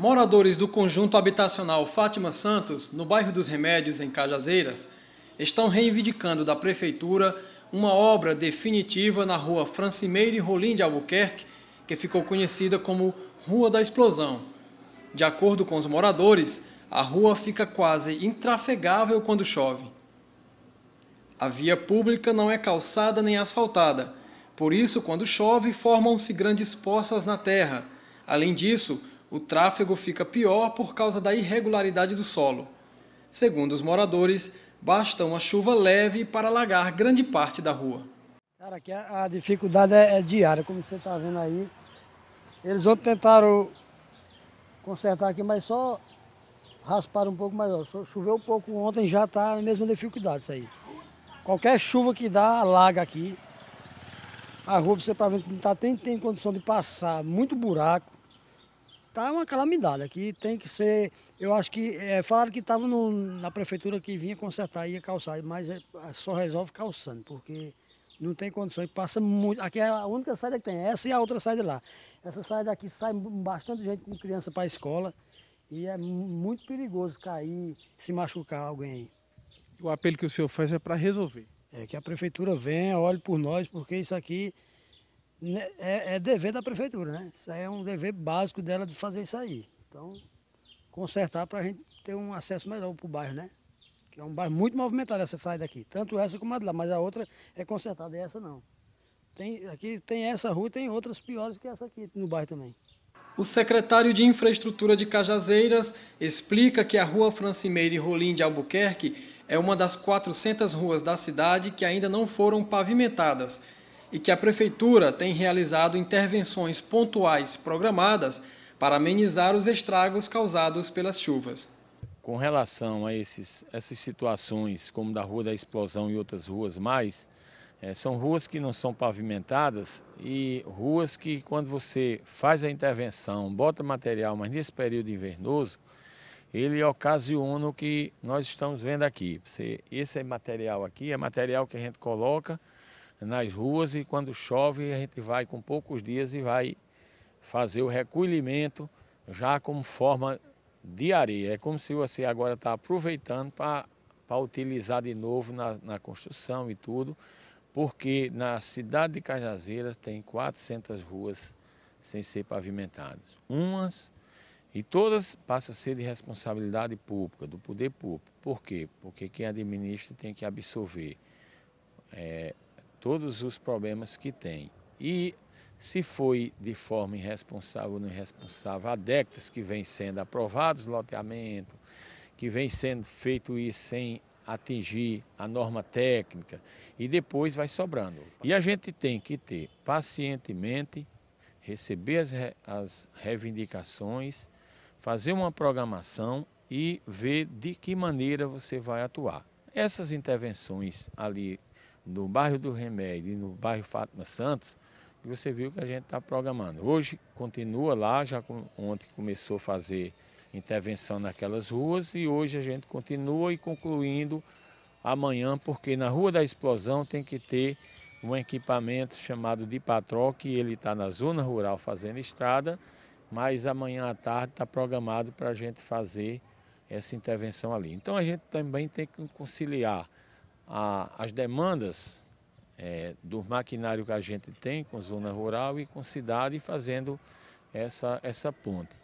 Moradores do conjunto habitacional Fátima Santos, no bairro dos Remédios, em Cajazeiras, estão reivindicando da Prefeitura uma obra definitiva na rua Francimeire Rolim de Albuquerque, que ficou conhecida como Rua da Explosão. De acordo com os moradores, a rua fica quase intrafegável quando chove. A via pública não é calçada nem asfaltada, por isso, quando chove, formam-se grandes poças na terra. Além disso, o tráfego fica pior por causa da irregularidade do solo. Segundo os moradores, basta uma chuva leve para alagar grande parte da rua. Cara, aqui a dificuldade é, é diária, como você está vendo aí. Eles ontem tentaram consertar aqui, mas só rasparam um pouco, mais. ó, choveu um pouco ontem, já está a mesma dificuldade isso aí. Qualquer chuva que dá, alaga aqui. A rua, você está vendo não está tem, tem condição de passar, muito buraco. Tá uma calamidade aqui, tem que ser. Eu acho que é, falaram que estava na prefeitura que vinha consertar, ia calçar, mas é, é, só resolve calçando, porque não tem condições. Passa muito. Aqui é a única saída que tem, essa e a outra saída lá. Essa saída aqui sai bastante gente com criança para a escola e é muito perigoso cair, se machucar alguém aí. O apelo que o senhor faz é para resolver. É que a prefeitura venha, olhe por nós, porque isso aqui né, é, é dever da prefeitura, né? Isso aí é um dever básico dela de fazer isso aí. Então, consertar para a gente ter um acesso melhor para o bairro, né? Que é um bairro muito movimentado essa saída aqui. Tanto essa como a de lá, mas a outra é consertada e essa não. Tem, aqui tem essa rua tem outras piores que essa aqui no bairro também. O secretário de Infraestrutura de Cajazeiras explica que a Rua Francimeire Rolim de Albuquerque é uma das 400 ruas da cidade que ainda não foram pavimentadas e que a Prefeitura tem realizado intervenções pontuais programadas para amenizar os estragos causados pelas chuvas. Com relação a esses, essas situações, como da Rua da Explosão e outras ruas mais, é, são ruas que não são pavimentadas e ruas que, quando você faz a intervenção, bota material, mas nesse período invernoso, ele ocasiona o que nós estamos vendo aqui. Esse material aqui é material que a gente coloca nas ruas e quando chove a gente vai com poucos dias e vai fazer o recolhimento já como forma de areia. É como se você agora está aproveitando para utilizar de novo na, na, construção e tudo, porque na cidade de Cajazeiras tem 400 ruas sem ser pavimentadas. Umas e todas passam a ser de responsabilidade pública, do poder público. Por quê? Porque quem administra tem que absorver é, todos os problemas que tem. E se foi de forma irresponsável ou não irresponsável, há décadas que vem sendo aprovados loteamento, que vem sendo feito isso sem atingir a norma técnica e depois vai sobrando. E a gente tem que ter pacientemente, receber as, re, as reivindicações, fazer uma programação e ver de que maneira você vai atuar. Essas intervenções ali no bairro do Remédio e no bairro Fátima Santos, e você viu que a gente está programando. Hoje continua lá, já ontem começou a fazer intervenção naquelas ruas e hoje a gente continua e concluindo amanhã, porque na Rua da Explosão tem que ter um equipamento chamado de patró, que ele está na zona rural fazendo estrada, mas amanhã à tarde está programado para a gente fazer essa intervenção ali. Então a gente também tem que conciliar a, as demandas é, do maquinário que a gente tem com zona rural e com cidade, fazendo essa, essa ponte.